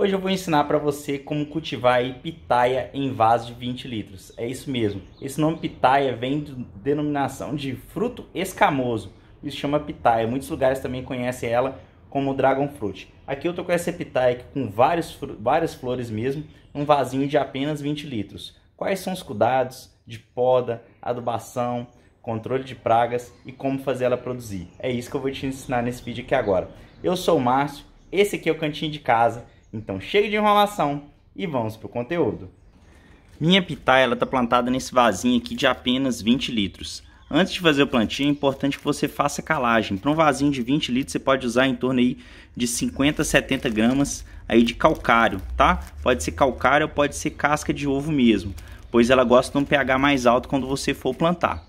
Hoje eu vou ensinar para você como cultivar pitaia em vaso de 20 litros. É isso mesmo. Esse nome pitaia vem de denominação de fruto escamoso. Isso chama pitaia. Muitos lugares também conhecem ela como dragon fruit. Aqui eu tô com essa pitaia aqui, com vários, várias flores mesmo, num vasinho de apenas 20 litros. Quais são os cuidados de poda, adubação, controle de pragas e como fazer ela produzir. É isso que eu vou te ensinar nesse vídeo aqui agora. Eu sou o Márcio, esse aqui é o Cantinho de Casa então, chega de enrolação e vamos para o conteúdo. Minha pitaia está plantada nesse vasinho aqui de apenas 20 litros. Antes de fazer o plantio, é importante que você faça calagem. Para um vasinho de 20 litros, você pode usar em torno aí de 50 a 70 gramas aí de calcário, tá? Pode ser calcário ou pode ser casca de ovo mesmo, pois ela gosta de um pH mais alto quando você for plantar.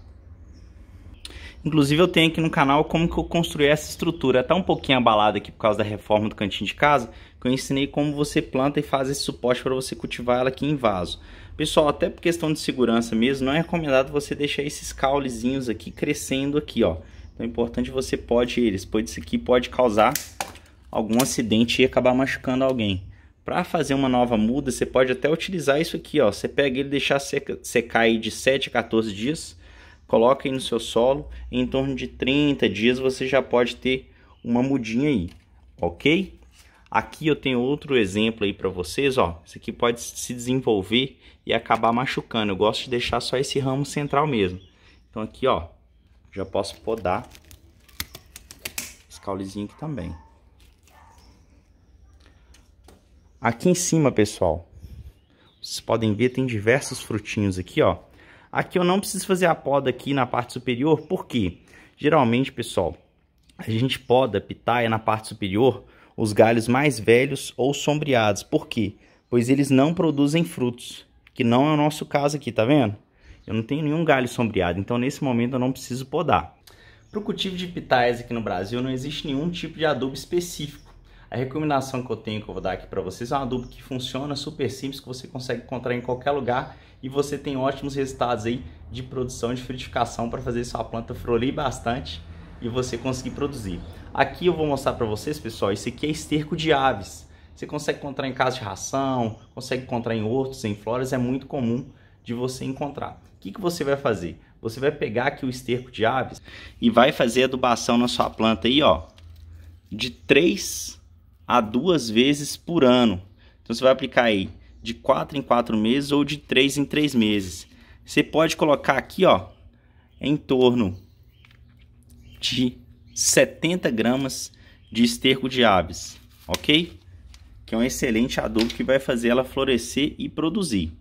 Inclusive eu tenho aqui no canal como que eu construí essa estrutura. Está um pouquinho abalada aqui por causa da reforma do cantinho de casa, que eu ensinei como você planta e faz esse suporte para você cultivar ela aqui em vaso. Pessoal, até por questão de segurança mesmo, não é recomendado você deixar esses caulezinhos aqui crescendo aqui, ó. Então é importante você pode eles, pois isso aqui pode causar algum acidente e acabar machucando alguém. Para fazer uma nova muda, você pode até utilizar isso aqui, ó. Você pega ele deixar secar aí de 7 a 14 dias, coloca aí no seu solo, em torno de 30 dias você já pode ter uma mudinha aí, ok? Aqui eu tenho outro exemplo aí para vocês, ó. Isso aqui pode se desenvolver e acabar machucando. Eu gosto de deixar só esse ramo central mesmo. Então aqui, ó, já posso podar esse caulezinho aqui também. Aqui em cima, pessoal, vocês podem ver, tem diversos frutinhos aqui, ó. Aqui eu não preciso fazer a poda aqui na parte superior, porque geralmente, pessoal, a gente poda pitaia na parte superior os galhos mais velhos ou sombreados. Por quê? Pois eles não produzem frutos, que não é o nosso caso aqui, tá vendo? Eu não tenho nenhum galho sombreado, então nesse momento eu não preciso podar. Para o cultivo de pitaias aqui no Brasil não existe nenhum tipo de adubo específico. A recomendação que eu tenho, que eu vou dar aqui para vocês, é um adubo que funciona super simples, que você consegue encontrar em qualquer lugar e você tem ótimos resultados aí de produção de frutificação para fazer sua planta florir bastante e você conseguir produzir. Aqui eu vou mostrar para vocês, pessoal, isso aqui é esterco de aves. Você consegue encontrar em casa de ração, consegue encontrar em hortos, em flores, é muito comum de você encontrar. O que, que você vai fazer? Você vai pegar aqui o esterco de aves e vai fazer adubação na sua planta aí, ó, de 3 a duas vezes por ano. Então você vai aplicar aí de 4 em 4 meses ou de 3 em 3 meses. Você pode colocar aqui, ó, em torno de 70 gramas de esterco de aves, ok? Que é um excelente adubo que vai fazer ela florescer e produzir.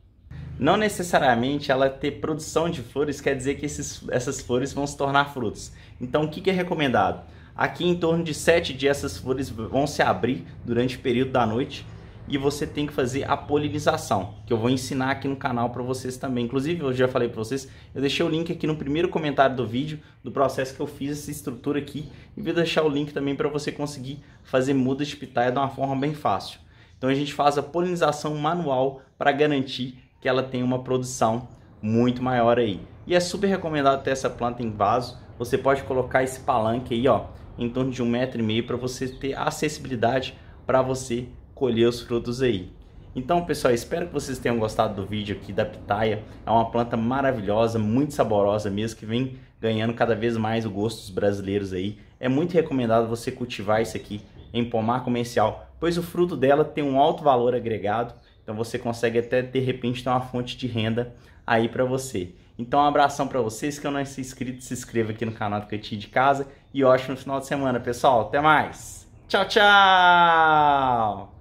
Não necessariamente ela ter produção de flores quer dizer que esses, essas flores vão se tornar frutos. Então o que, que é recomendado? Aqui em torno de 7 dias essas flores vão se abrir durante o período da noite e você tem que fazer a polinização, que eu vou ensinar aqui no canal para vocês também. Inclusive, eu já falei para vocês, eu deixei o link aqui no primeiro comentário do vídeo do processo que eu fiz essa estrutura aqui e vou deixar o link também para você conseguir fazer muda de pitaia de uma forma bem fácil. Então a gente faz a polinização manual para garantir que ela tenha uma produção muito maior aí. E é super recomendado ter essa planta em vaso. Você pode colocar esse palanque aí, ó, em torno de um metro e meio para você ter acessibilidade para você colher os frutos aí. Então, pessoal, espero que vocês tenham gostado do vídeo aqui da pitaia. É uma planta maravilhosa, muito saborosa mesmo, que vem ganhando cada vez mais o gosto dos brasileiros aí. É muito recomendado você cultivar isso aqui em pomar comercial, pois o fruto dela tem um alto valor agregado, então você consegue até de repente ter uma fonte de renda aí para você. Então um abração para vocês, que eu não é inscrito, se inscreva aqui no canal do Cantinho de Casa e ótimo final de semana, pessoal. Até mais. Tchau, tchau.